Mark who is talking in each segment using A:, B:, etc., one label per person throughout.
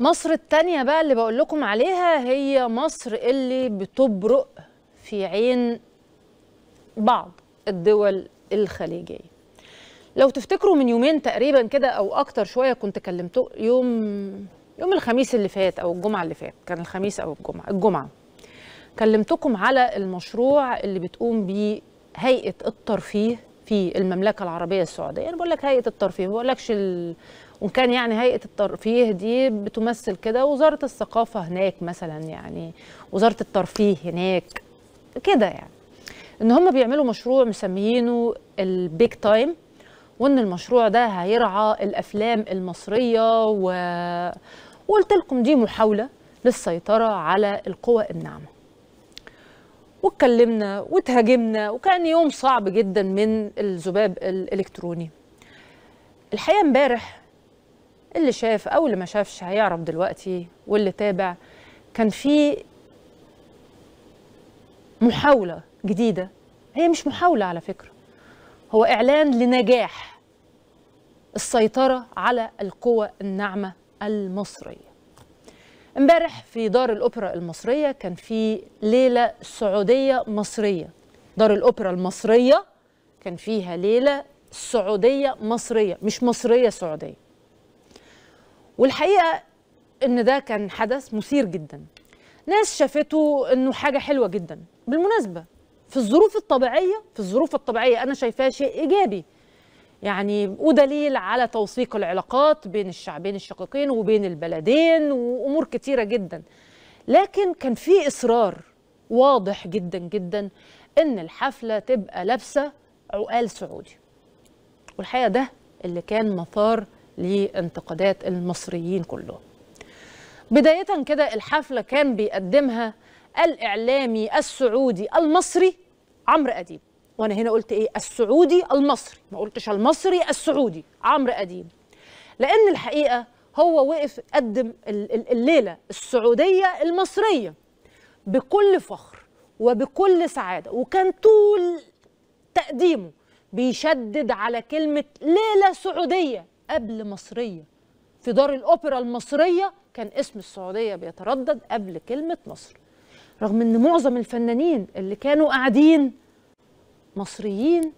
A: مصر التانية بقى اللي بقول لكم عليها هي مصر اللي بتبرق في عين بعض الدول الخليجية لو تفتكروا من يومين تقريبا كده او اكتر شويه كنت كلمته يوم يوم الخميس اللي فات او الجمعه اللي فات كان الخميس او الجمعه الجمعه كلمتكم على المشروع اللي بتقوم بيه هيئه الترفيه في المملكه العربيه السعوديه انا بقول لك هيئه الترفيه ما بقولكش ال... وان كان يعني هيئه الترفيه دي بتمثل كده وزاره الثقافه هناك مثلا يعني وزاره الترفيه هناك كده يعني ان هم بيعملوا مشروع مسميينه البيج تايم وان المشروع ده هيرعى الافلام المصريه و... وقلت لكم دي محاوله للسيطره على القوى الناعمه واتكلمنا واتهاجمنا وكان يوم صعب جدا من الذباب الالكتروني الحقيقه امبارح اللي شاف او اللي ما شافش هيعرف دلوقتي واللي تابع كان في محاوله جديده هي مش محاوله على فكره هو اعلان لنجاح السيطره على القوى الناعمه المصريه امبارح في دار الاوبرا المصريه كان في ليله سعوديه مصريه دار الاوبرا المصريه كان فيها ليله سعوديه مصريه مش مصريه سعوديه والحقيقه ان ده كان حدث مثير جدا ناس شافته انه حاجه حلوه جدا بالمناسبه في الظروف الطبيعيه في الظروف الطبيعيه انا شايفاه شيء ايجابي يعني ودليل على توثيق العلاقات بين الشعبين الشقيقين وبين البلدين وامور كتيره جدا لكن كان في اصرار واضح جدا جدا ان الحفله تبقى لابسه عقال سعودي والحقيقه ده اللي كان مثار لانتقادات المصريين كلهم بدايه كده الحفله كان بيقدمها الاعلامي السعودي المصري عمرو اديب وانا هنا قلت ايه السعودي المصري ما قلتش المصري السعودي عمرو اديب لان الحقيقه هو وقف قدم الليله السعوديه المصريه بكل فخر وبكل سعاده وكان طول تقديمه بيشدد على كلمه ليله سعوديه قبل مصريه في دار الاوبرا المصريه كان اسم السعوديه بيتردد قبل كلمه مصر رغم ان معظم الفنانين اللي كانوا قاعدين مصريين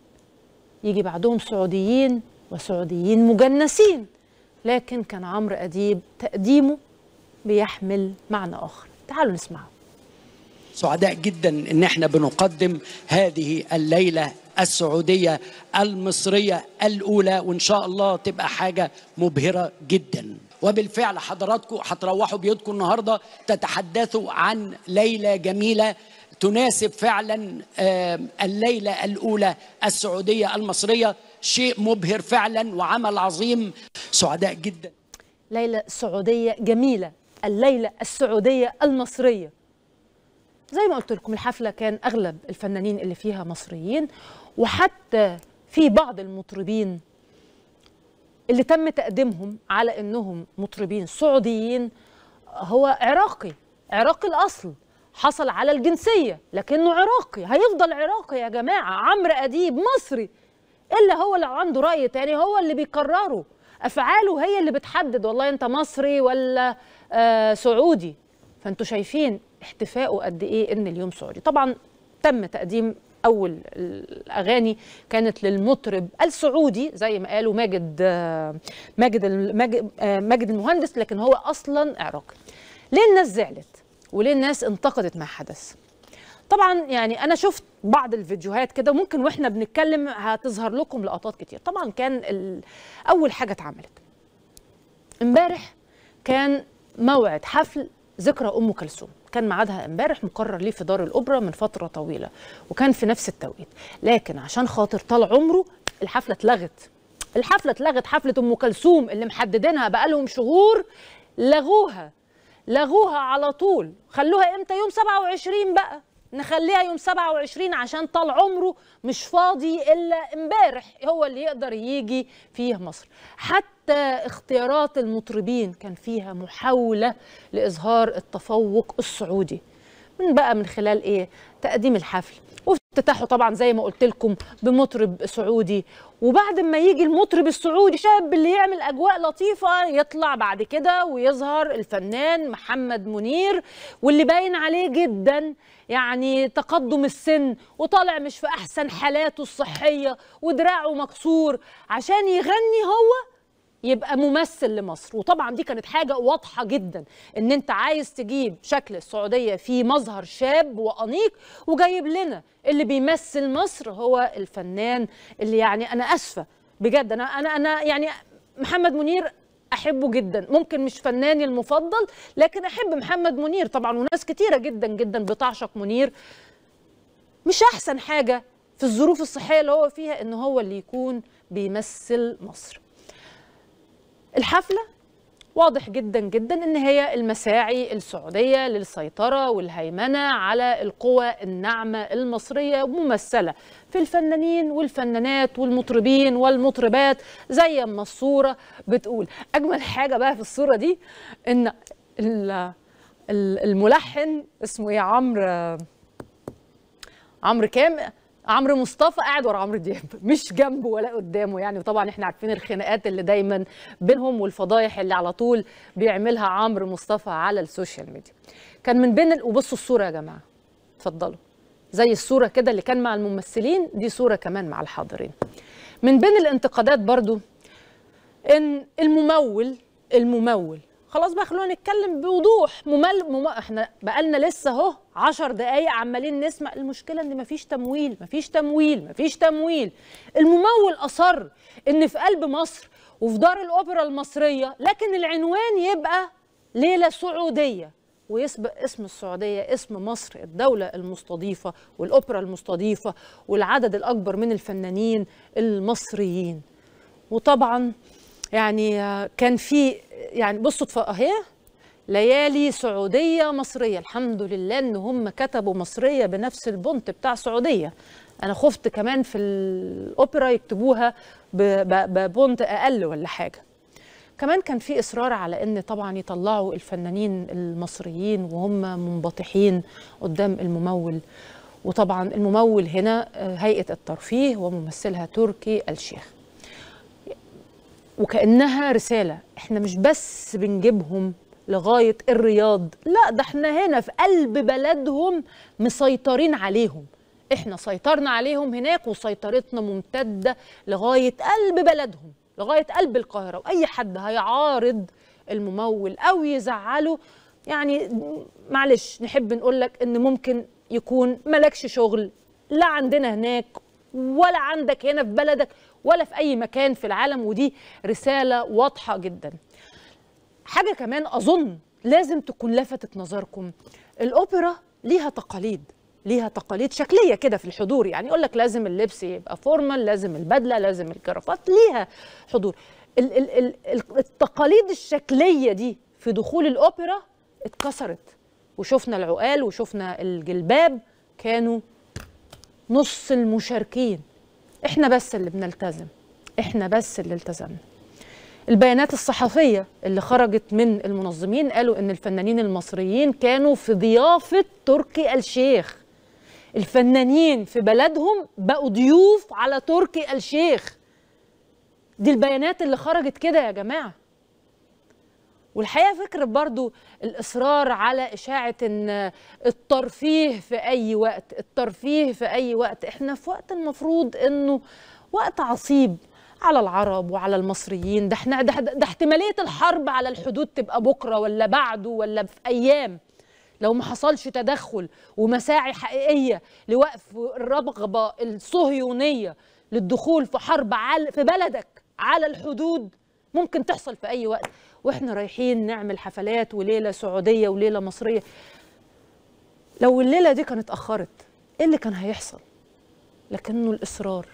A: يجي بعدهم سعوديين وسعوديين مجنسين لكن كان عمرو أديب تقديمه بيحمل معنى آخر تعالوا نسمعه سعداء جدا ان احنا بنقدم هذه الليله السعوديه المصريه الاولى وان شاء الله تبقى حاجه مبهره جدا وبالفعل حضراتكم هتروحوا بيوتكم النهارده تتحدثوا عن ليله جميله تناسب فعلا الليله الاولى السعوديه المصريه شيء مبهر فعلا وعمل عظيم سعداء جدا ليله سعوديه جميله الليله السعوديه المصريه زي ما قلت لكم الحفله كان اغلب الفنانين اللي فيها مصريين وحتى في بعض المطربين اللي تم تقديمهم على انهم مطربين سعوديين هو عراقي عراقي الاصل حصل على الجنسية لكنه عراقي هيفضل عراقي يا جماعة عمرو أديب مصري إلا هو اللي عنده رأي تاني هو اللي بيقرره أفعاله هي اللي بتحدد والله أنت مصري ولا آه سعودي فأنتوا شايفين احتفائه قد إيه إن اليوم سعودي طبعا تم تقديم أول الأغاني كانت للمطرب السعودي زي ما قالوا ماجد آه، ماجد آه، ماجد المهندس لكن هو أصلا عراقي ليه الناس زعلت وليه الناس انتقدت ما حدث طبعا يعني انا شفت بعض الفيديوهات كده ممكن واحنا بنتكلم هتظهر لكم لقطات كتير طبعا كان اول حاجه اتعملت امبارح كان موعد حفل ذكرى ام كلثوم كان ميعادها امبارح مقرر ليه في دار الاوبرا من فتره طويله وكان في نفس التوقيت لكن عشان خاطر طال عمره الحفله اتلغت الحفله اتلغت حفله ام كلثوم اللي محددينها بقالهم شهور لغوها لغوها على طول خلوها امتى يوم 27 بقى نخليها يوم 27 عشان طال عمره مش فاضي الا امبارح هو اللي يقدر يجي فيه مصر حتى اختيارات المطربين كان فيها محاوله لاظهار التفوق السعودي من بقى من خلال ايه تقديم الحفل وافتتاحه طبعا زي ما قلت لكم بمطرب سعودي وبعد ما يجي المطرب السعودي شاب اللي يعمل اجواء لطيفه يطلع بعد كده ويظهر الفنان محمد منير واللي باين عليه جدا يعني تقدم السن وطالع مش في احسن حالاته الصحيه ودراعه مكسور عشان يغني هو يبقى ممثل لمصر وطبعا دي كانت حاجه واضحه جدا ان انت عايز تجيب شكل السعوديه في مظهر شاب وانيق وجايب لنا اللي بيمثل مصر هو الفنان اللي يعني انا اسفه بجد انا انا انا يعني محمد منير احبه جدا ممكن مش فناني المفضل لكن احب محمد منير طبعا وناس كتيره جدا جدا بتعشق منير مش احسن حاجه في الظروف الصحيه اللي هو فيها ان هو اللي يكون بيمثل مصر الحفلة واضح جدا جدا ان هي المساعي السعوديه للسيطره والهيمنه على القوى الناعمه المصريه ممثله في الفنانين والفنانات والمطربين والمطربات زي ما الصوره بتقول اجمل حاجه بقى في الصوره دي ان الملحن اسمه ايه عمرو عمرو كام عمرو مصطفى قاعد ورا عمرو دياب مش جنبه ولا قدامه يعني وطبعا احنا عارفين الخناقات اللي دايما بينهم والفضايح اللي على طول بيعملها عمرو مصطفى على السوشيال ميديا كان من بين ال... وبصوا الصوره يا جماعه اتفضلوا زي الصوره كده اللي كان مع الممثلين دي صوره كمان مع الحاضرين من بين الانتقادات برضو ان الممول الممول خلاص بقى خلونا نتكلم بوضوح ممل مم... احنا بقالنا لسه اهو 10 دقايق عمالين نسمع المشكله ان مفيش تمويل مفيش تمويل مفيش تمويل الممول اصر ان في قلب مصر وفي دار الاوبرا المصريه لكن العنوان يبقى ليله سعوديه ويسبق اسم السعوديه اسم مصر الدوله المستضيفه والاوبرا المستضيفه والعدد الاكبر من الفنانين المصريين وطبعا يعني كان في يعني بالصدفه اهي ليالي سعوديه مصريه الحمد لله ان هم كتبوا مصريه بنفس البونت بتاع سعوديه انا خفت كمان في الاوبرا يكتبوها ببونت اقل ولا حاجه كمان كان في اصرار على ان طبعا يطلعوا الفنانين المصريين وهم منبطحين قدام الممول وطبعا الممول هنا آه، هيئه الترفيه وممثلها تركي الشيخ وكانها رساله احنا مش بس بنجيبهم لغايه الرياض لا ده احنا هنا في قلب بلدهم مسيطرين عليهم احنا سيطرنا عليهم هناك وسيطرتنا ممتده لغايه قلب بلدهم لغايه قلب القاهره واي حد هيعارض الممول او يزعله يعني معلش نحب نقول لك ان ممكن يكون مالكش شغل لا عندنا هناك ولا عندك هنا في بلدك ولا في أي مكان في العالم ودي رسالة واضحة جدا حاجة كمان أظن لازم تكون لفتت نظركم الأوبرا ليها تقاليد ليها تقاليد شكليه كده في الحضور يعني يقول لك لازم اللبس يبقى فورمال لازم البدله لازم الكرافات ليها حضور ال ال ال التقاليد الشكليه دي في دخول الاوبرا اتكسرت وشفنا العقال وشفنا الجلباب كانوا نص المشاركين احنا بس اللي بنلتزم احنا بس اللي التزمنا البيانات الصحفيه اللي خرجت من المنظمين قالوا ان الفنانين المصريين كانوا في ضيافه تركي الشيخ الفنانين في بلدهم بقوا ضيوف على تركي الشيخ دي البيانات اللي خرجت كده يا جماعه والحقيقه فكره برضو الاصرار على اشاعه ان الترفيه في اي وقت الترفيه في اي وقت احنا في وقت المفروض انه وقت عصيب على العرب وعلى المصريين ده احنا ده, ده احتماليه الحرب على الحدود تبقى بكره ولا بعده ولا في ايام لو ما حصلش تدخل ومساعي حقيقيه لوقف الرغبه الصهيونيه للدخول في حرب على في بلدك على الحدود ممكن تحصل في اي وقت واحنا رايحين نعمل حفلات وليله سعوديه وليله مصريه لو الليله دي كانت اخرت ايه اللي كان هيحصل لكنه الاصرار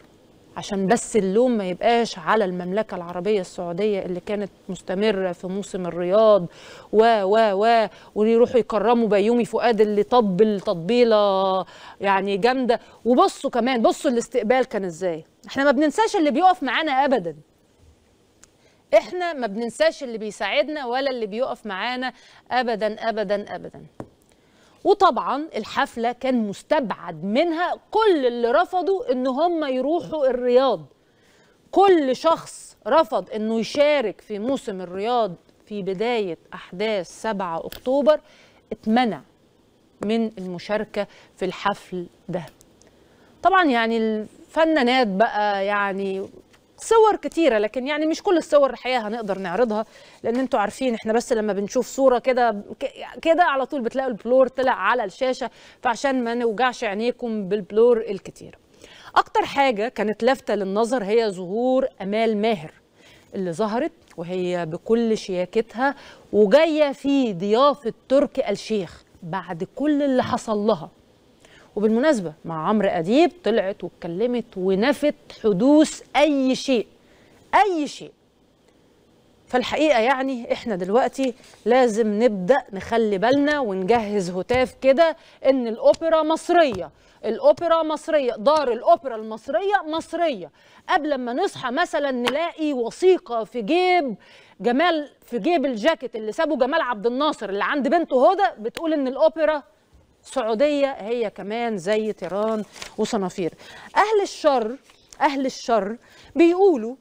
A: عشان بس اللوم ما يبقاش على المملكة العربية السعودية اللي كانت مستمرة في موسم الرياض و و و ويروحوا يكرموا بيومي فؤاد اللي طبل تطبيلة يعني جامدة وبصوا كمان بصوا الاستقبال كان ازاي احنا ما بننساش اللي بيقف معانا ابدا احنا ما بننساش اللي بيساعدنا ولا اللي بيقف معانا ابدا ابدا ابدا وطبعا الحفله كان مستبعد منها كل اللي رفضوا ان هم يروحوا الرياض كل شخص رفض انه يشارك في موسم الرياض في بدايه احداث 7 اكتوبر اتمنع من المشاركه في الحفل ده طبعا يعني الفنانات بقى يعني صور كتيرة لكن يعني مش كل الصور الحقيقة هنقدر نعرضها لأن انتوا عارفين احنا بس لما بنشوف صورة كده كده على طول بتلاقوا البلور طلع على الشاشة فعشان ما نوجعش عينيكم بالبلور الكتير أكتر حاجة كانت لافتة للنظر هي ظهور أمال ماهر اللي ظهرت وهي بكل شياكتها وجاية في ضيافة تركي الشيخ بعد كل اللي حصل لها وبالمناسبة مع عمرو أديب طلعت واتكلمت ونفت حدوث أي شيء أي شيء فالحقيقة يعني إحنا دلوقتي لازم نبدأ نخلي بالنا ونجهز هتاف كده إن الأوبرا مصرية الأوبرا مصرية دار الأوبرا المصرية مصرية قبل ما نصحى مثلا نلاقي وثيقة في جيب جمال في جيب الجاكيت اللي سابه جمال عبد الناصر اللي عند بنته هدى بتقول إن الأوبرا سعودية هي كمان زي تيران وصنافير أهل الشر أهل الشر بيقولوا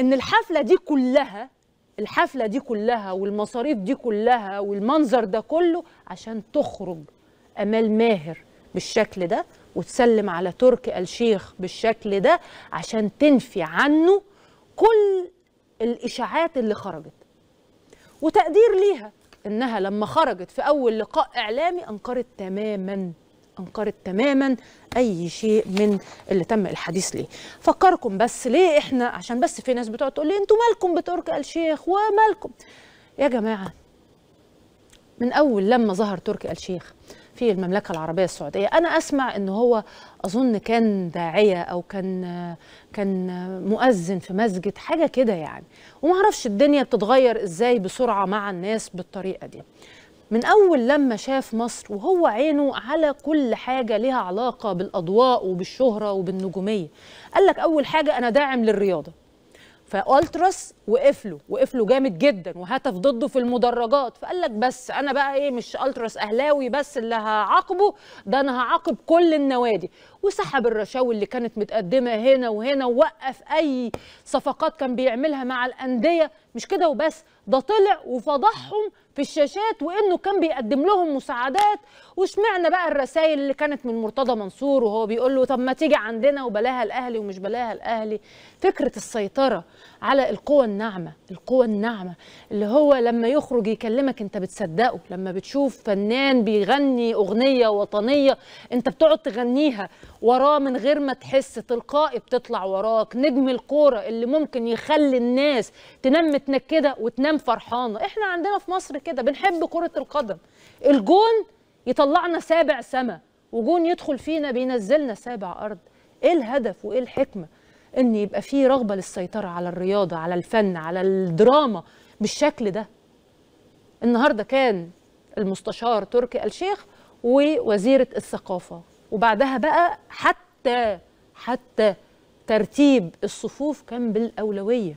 A: إن الحفلة دي كلها الحفلة دي كلها والمصاريف دي كلها والمنظر ده كله عشان تخرج أمال ماهر بالشكل ده وتسلم على تركي آل شيخ بالشكل ده عشان تنفي عنه كل الإشاعات اللي خرجت وتقدير ليها انها لما خرجت في اول لقاء اعلامي انكرت تماما انكرت تماما اي شيء من اللي تم الحديث ليه فكركم بس ليه احنا عشان بس في ناس بتقعد تقول لي انتوا مالكم بتركي الشيخ ومالكم يا جماعه من اول لما ظهر تركي الشيخ في المملكه العربيه السعوديه انا اسمع ان هو اظن كان داعيه او كان كان مؤذن في مسجد حاجه كده يعني وما اعرفش الدنيا بتتغير ازاي بسرعه مع الناس بالطريقه دي من اول لما شاف مصر وهو عينه على كل حاجه لها علاقه بالاضواء وبالشهره وبالنجوميه قال لك اول حاجه انا داعم للرياضه فالتراس وقف له وقف له جامد جدا وهتف ضده في المدرجات فقال لك بس انا بقى ايه مش التراس اهلاوي بس اللي هعاقبه ده انا هعاقب كل النوادي وسحب الرشاوي اللي كانت متقدمه هنا وهنا ووقف اي صفقات كان بيعملها مع الانديه مش كده وبس ده طلع وفضحهم في الشاشات وانه كان بيقدم لهم مساعدات وسمعنا بقى الرسائل اللي كانت من مرتضى منصور وهو بيقول له طب ما تيجي عندنا وبلاها الاهلي ومش بلاها الاهلي فكره السيطره على القوة الناعمة القوة الناعمة اللي هو لما يخرج يكلمك انت بتصدقه لما بتشوف فنان بيغني أغنية وطنية انت بتقعد تغنيها وراه من غير ما تحس تلقائي بتطلع وراك نجم الكورة اللي ممكن يخلي الناس تنام متنكدة وتنام فرحانة احنا عندنا في مصر كده بنحب كرة القدم الجون يطلعنا سابع سما وجون يدخل فينا بينزلنا سابع أرض ايه الهدف وايه الحكمه ان يبقى في رغبه للسيطره على الرياضه على الفن على الدراما بالشكل ده النهارده كان المستشار تركي الشيخ ووزيره الثقافه وبعدها بقى حتى حتى ترتيب الصفوف كان بالاولويه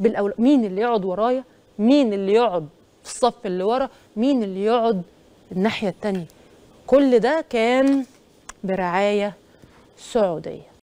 A: بالأول... مين اللي يقعد ورايا مين اللي يقعد في الصف اللي ورا مين اللي يقعد الناحيه التانيه كل ده كان برعايه سعوديه